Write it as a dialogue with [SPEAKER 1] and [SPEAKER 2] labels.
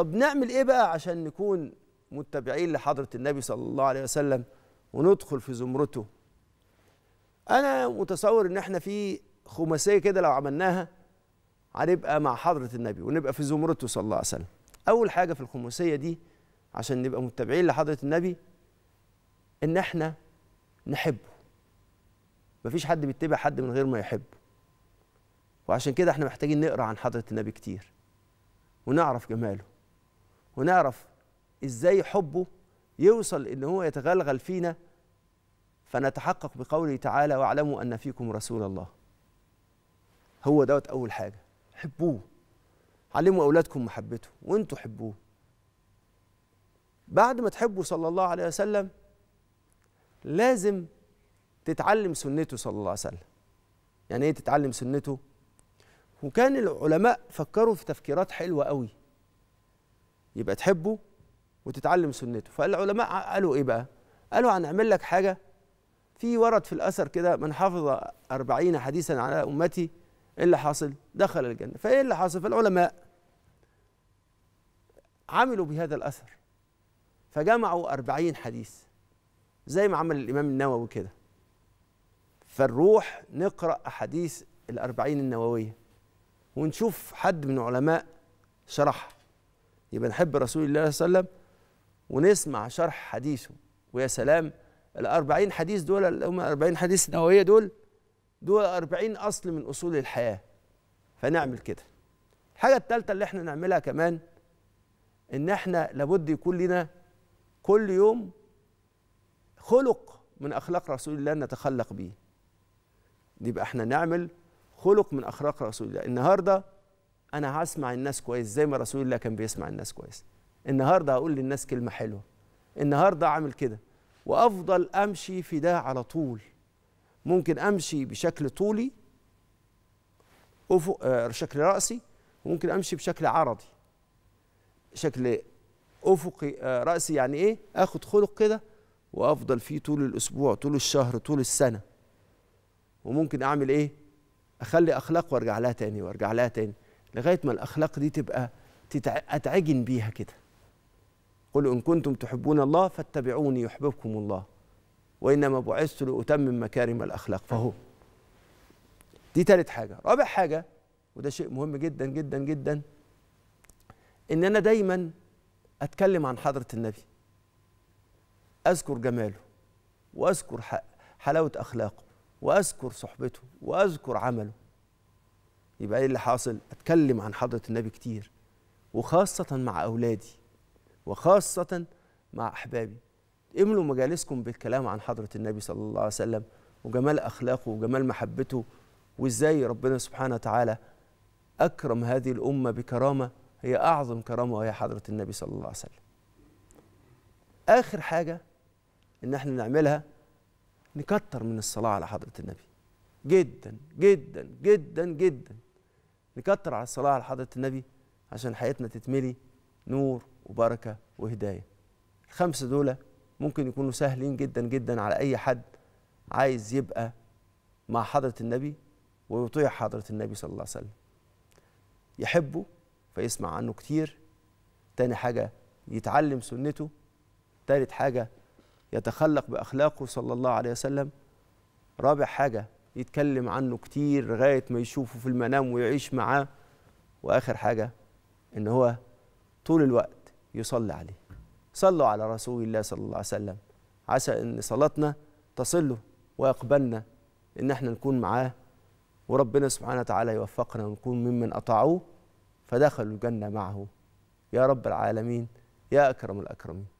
[SPEAKER 1] طب نعمل ايه بقى عشان نكون متبعين لحضرة النبي صلى الله عليه وسلم وندخل في زمرته انا متصور ان احنا في خماسيه كده لو عملناها هنبقى مع حضرة النبي ونبقى في زمرته صلى الله عليه وسلم اول حاجه في الخماسيه دي عشان نبقى متبعين لحضرة النبي ان احنا نحبه مفيش حد بيتبع حد من غير ما يحبه وعشان كده احنا محتاجين نقرا عن حضرة النبي كتير ونعرف جماله ونعرف ازاي حبه يوصل ان هو يتغلغل فينا فنتحقق بقوله تعالى واعلموا ان فيكم رسول الله هو دوت اول حاجه حبوه علموا اولادكم محبته وانتوا حبوه بعد ما تحبوا صلى الله عليه وسلم لازم تتعلم سنته صلى الله عليه وسلم يعني ايه تتعلم سنته وكان العلماء فكروا في تفكيرات حلوه قوي يبقى تحبه وتتعلم سنته فالعلماء قالوا ايه بقى قالوا هنعمل لك حاجه في ورد في الاثر كده من حفظ أربعين حديثا على امتي ايه اللي حاصل دخل الجنه فايه اللي حاصل فالعلماء عملوا بهذا الاثر فجمعوا أربعين حديث زي ما عمل الامام النووي كده فنروح نقرا احاديث الأربعين النوويه ونشوف حد من علماء شرحها يبقى نحب رسول الله صلى الله عليه وسلم ونسمع شرح حديثه ويا سلام ال 40 حديث دول اللي هم 40 حديث نووية دول دول 40 أصل من أصول الحياة فنعمل كده الحاجة الثالثة اللي احنا نعملها كمان إن احنا لابد يكون لنا كل يوم خلق من أخلاق رسول الله نتخلق بيه يبقى احنا نعمل خلق من أخلاق رسول الله النهارده انا هسمع الناس كويس زي ما رسول الله كان بيسمع الناس كويس النهارده هقول للناس كلمه حلوه النهارده اعمل كده وافضل امشي في ده على طول ممكن امشي بشكل طولي افق آه، شكل راسي وممكن امشي بشكل عرضي شكل افقي آه، راسي يعني ايه اخد خلق كده وافضل فيه طول الاسبوع طول الشهر طول السنه وممكن اعمل ايه اخلي اخلاق وارجع لها تاني وارجع لها تاني لغايه ما الاخلاق دي تبقى تتع... اتعجن بيها كده قل ان كنتم تحبون الله فاتبعوني يحببكم الله وانما بعثت لاتمم مكارم الاخلاق فهو دي ثالث حاجه رابع حاجه وده شيء مهم جدا جدا جدا ان انا دايما اتكلم عن حضره النبي اذكر جماله واذكر حلاوه اخلاقه واذكر صحبته واذكر عمله يبقى ايه اللي حاصل اتكلم عن حضره النبي كتير وخاصه مع اولادي وخاصه مع احبابي املوا مجالسكم بالكلام عن حضره النبي صلى الله عليه وسلم وجمال اخلاقه وجمال محبته وازاي ربنا سبحانه وتعالى اكرم هذه الامه بكرامه هي اعظم كرامه وهي حضره النبي صلى الله عليه وسلم اخر حاجه ان احنا نعملها نكتر من الصلاه على حضره النبي جدا جدا جدا جدا نكتر على الصلاة على حضرة النبي عشان حياتنا تتملي نور وبركة وهداية الخمسة دول ممكن يكونوا سهلين جدا جدا على أي حد عايز يبقى مع حضرة النبي ويطيع حضرة النبي صلى الله عليه وسلم يحبه فيسمع عنه كتير تاني حاجة يتعلم سنته تالت حاجة يتخلق بأخلاقه صلى الله عليه وسلم رابع حاجة يتكلم عنه كتير لغايه ما يشوفه في المنام ويعيش معاه واخر حاجه ان هو طول الوقت يصلي عليه صلوا على رسول الله صلى الله عليه وسلم عسى ان صلاتنا تصله ويقبلنا ان احنا نكون معاه وربنا سبحانه وتعالى يوفقنا ونكون ممن اطاعوه فدخلوا الجنه معه يا رب العالمين يا اكرم الاكرمين